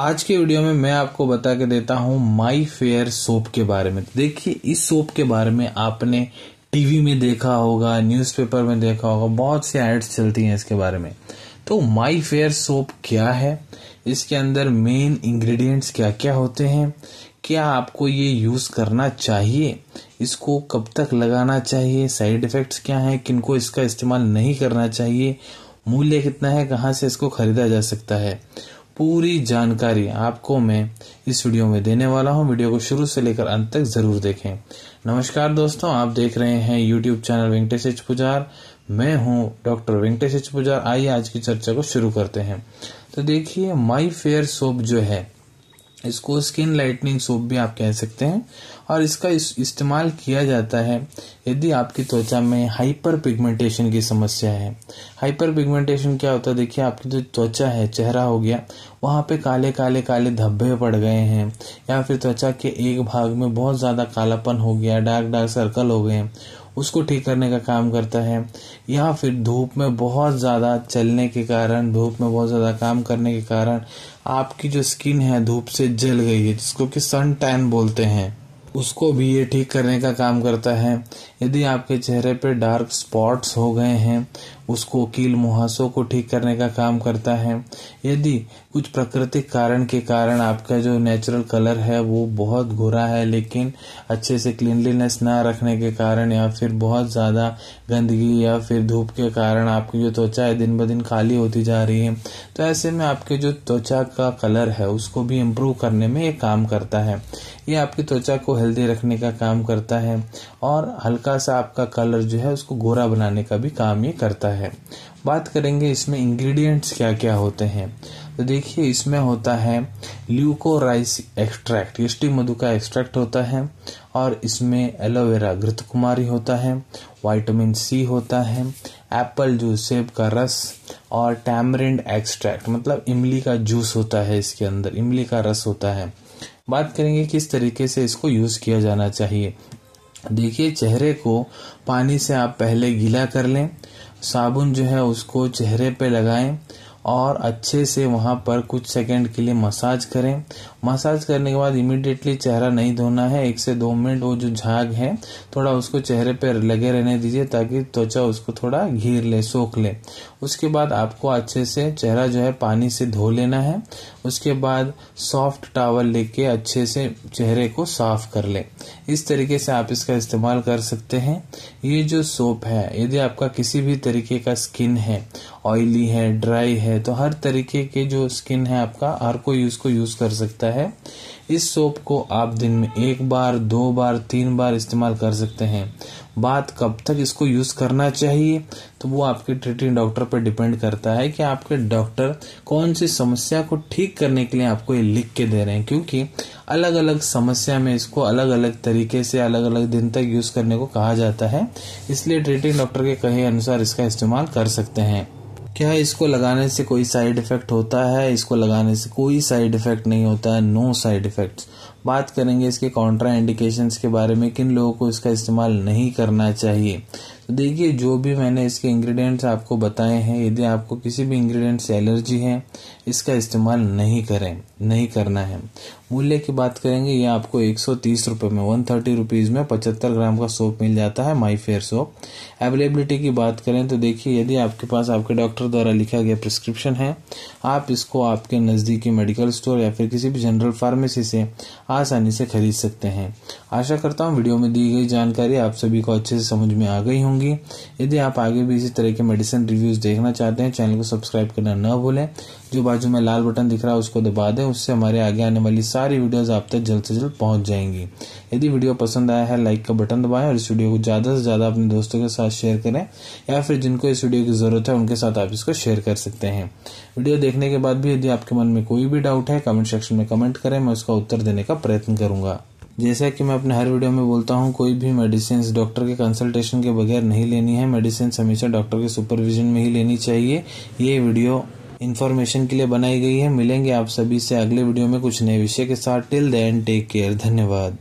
आज के वीडियो में मैं आपको बता के देता हूँ माई फेयर सोप के बारे में देखिए इस सोप के बारे में आपने टीवी में देखा होगा न्यूज़पेपर में देखा होगा बहुत सी एड्स चलती हैं इसके बारे में तो माई फेयर सोप क्या है इसके अंदर मेन इंग्रेडिएंट्स क्या क्या होते हैं क्या आपको ये यूज़ करना चाहिए इसको कब तक लगाना चाहिए साइड इफ़ेक्ट्स क्या हैं किनको इसका इस्तेमाल नहीं करना चाहिए मूल्य कितना है कहाँ से इसको खरीदा जा सकता है पूरी जानकारी आपको मैं इस वीडियो में देने वाला हूं वीडियो को शुरू से लेकर अंत तक जरूर देखें नमस्कार दोस्तों आप देख रहे हैं YouTube channel Venkatesh H Pujar मैं हूं डॉक्टर वेंकटेश एच पुजार आइए आज की चर्चा को शुरू करते हैं तो देखिए माई फेयर सोप जो है इसको स्किन लाइटनिंग सोप भी आप कह सकते हैं और इसका इस, इस्तेमाल किया जाता है यदि आपकी त्वचा में हाइपर पिगमेंटेशन की समस्या है हाइपर पिगमेंटेशन क्या होता है देखिए आपकी जो त्वचा है चेहरा हो गया वहाँ पे काले काले काले धब्बे पड़ गए हैं या फिर त्वचा के एक भाग में बहुत ज़्यादा कालापन हो गया डार्क डार्क सर्कल हो गए हैं उसको ठीक करने का काम करता है या फिर धूप में बहुत ज़्यादा चलने के कारण धूप में बहुत ज़्यादा काम करने के कारण आपकी जो स्किन है धूप से जल गई है जिसको कि सन टैन बोलते हैं उसको भी ये ठीक करने का काम करता है यदि आपके चेहरे पर डार्क स्पॉट्स हो गए हैं उसको कील मुहासों को ठीक करने का काम करता है यदि कुछ प्राकृतिक कारण के कारण आपका जो नेचुरल कलर है वो बहुत घोरा है लेकिन अच्छे से क्लिनलीनेस ना रखने के कारण या फिर बहुत ज़्यादा गंदगी या फिर धूप के कारण आपकी जो त्वचा है दिन ब दिन खाली होती जा रही है तो ऐसे में आपके जो त्वचा का कलर है उसको भी इम्प्रूव करने में ये काम करता है ये आपकी त्वचा को हेल्दी रखने का काम करता है और हल्का सा आपका कलर जो है उसको गोरा बनाने का भी काम ये करता है है बात करेंगे इसमें इंग्रेडिएंट्स क्या क्या होते हैं तो देखिए इसमें होता है ल्यूकोराइस एक्सट्रैक्ट यष्टि मधु का एक्सट्रैक्ट होता है और इसमें एलोवेरा घृत कुमारी होता है वाइटामिन सी होता है एप्पल जूस सेब का रस और टैमरिंड एक्सट्रैक्ट मतलब इमली का जूस होता है इसके अंदर इमली का रस होता है बात करेंगे किस तरीके से इसको यूज़ किया जाना चाहिए देखिए चेहरे को पानी से आप पहले गीला कर लें साबुन जो है उसको चेहरे पे लगाएं और अच्छे से वहाँ पर कुछ सेकंड के लिए मसाज करें मसाज करने के बाद इमिडिएटली चेहरा नहीं धोना है एक से दो मिनट वो जो झाग है थोड़ा उसको चेहरे पर लगे रहने दीजिए ताकि त्वचा उसको थोड़ा घेर ले सोख ले उसके बाद आपको अच्छे से चेहरा जो है पानी से धो लेना है उसके बाद सॉफ्ट टावल लेके अच्छे से चेहरे को साफ कर ले इस तरीके से आप इसका इस्तेमाल कर सकते हैं ये जो सोप है यदि आपका किसी भी तरीके का स्किन है ऑयली है ड्राई है तो हर तरीके के जो स्किन है आपका हर कोई उसको यूज़ कर सकता है जाता है इस सोप को आप दिन में एक बार दो बार तीन बार इस्तेमाल कर सकते हैं बात कब तक इसको यूज़ करना चाहिए तो वो आपके ट्रीटिंग डॉक्टर पर डिपेंड करता है कि आपके डॉक्टर कौन सी समस्या को ठीक करने के लिए आपको ये लिख के दे रहे हैं क्योंकि अलग अलग समस्या में इसको अलग अलग तरीके से अलग अलग दिन तक यूज़ करने को कहा जाता है इसलिए ट्रीटिंग डॉक्टर के कहे अनुसार इसका इस्तेमाल कर सकते हैं क्या इसको लगाने से कोई साइड इफ़ेक्ट होता है इसको लगाने से कोई साइड इफ़ेक्ट नहीं होता है नो साइड इफ़ेक्ट्स बात करेंगे इसके कॉन्ट्रा इंडिकेशंस के बारे में किन लोगों को इसका इस्तेमाल नहीं करना चाहिए तो देखिए जो भी मैंने इसके इंग्रेडिएंट्स आपको बताए हैं यदि आपको किसी भी इंग्रेडिएंट से एलर्जी है इसका इस्तेमाल नहीं करें नहीं करना है मूल्य की बात करेंगे ये आपको एक सौ तीस रुपये में वन थर्टी रुपीज़ में पचहत्तर ग्राम का सोप मिल जाता है माई फेयर सोप अवेलेबिलिटी की बात करें तो देखिए यदि आपके पास आपके डॉक्टर द्वारा लिखा गया प्रिस्क्रिप्शन है आप इसको आपके नज़दीकी मेडिकल स्टोर या फिर किसी भी जनरल फार्मेसी से आसानी से खरीद सकते हैं आशा करता हूँ वीडियो में दी गई जानकारी आप सभी को अच्छे से समझ में आ गई होंगी यदि आप आगे भी इसी तरह के मेडिसिन रिव्यूज़ देखना चाहते हैं चैनल को सब्सक्राइब करना न भूलें जो बाजू में लाल बटन दिख रहा है उसको दबा दें उससे हमारे आगे आने वाली सारी वीडियोज़ आप तक जल्द से जल्द पहुँच जाएंगी यदि वीडियो पसंद आया है लाइक का बटन दबाएं और इस वीडियो को ज़्यादा से ज़्यादा अपने दोस्तों के साथ शेयर करें या फिर जिनको इस वीडियो की ज़रूरत है उनके साथ आप इसको शेयर कर सकते हैं वीडियो देखने के बाद भी यदि आपके मन में कोई भी डाउट है कमेंट सेक्शन में कमेंट करें मैं उसका उत्तर देने का प्रयत्न करूंगा जैसा कि मैं अपने हर वीडियो में बोलता हूँ कोई भी मेडिसिन डॉक्टर के कंसल्टेशन के बगैर नहीं लेनी है मेडिसिन हमेशा डॉक्टर के सुपरविजन में ही लेनी चाहिए ये वीडियो इन्फॉर्मेशन के लिए बनाई गई है मिलेंगे आप सभी से अगले वीडियो में कुछ नए विषय के साथ टिल देन टेक केयर धन्यवाद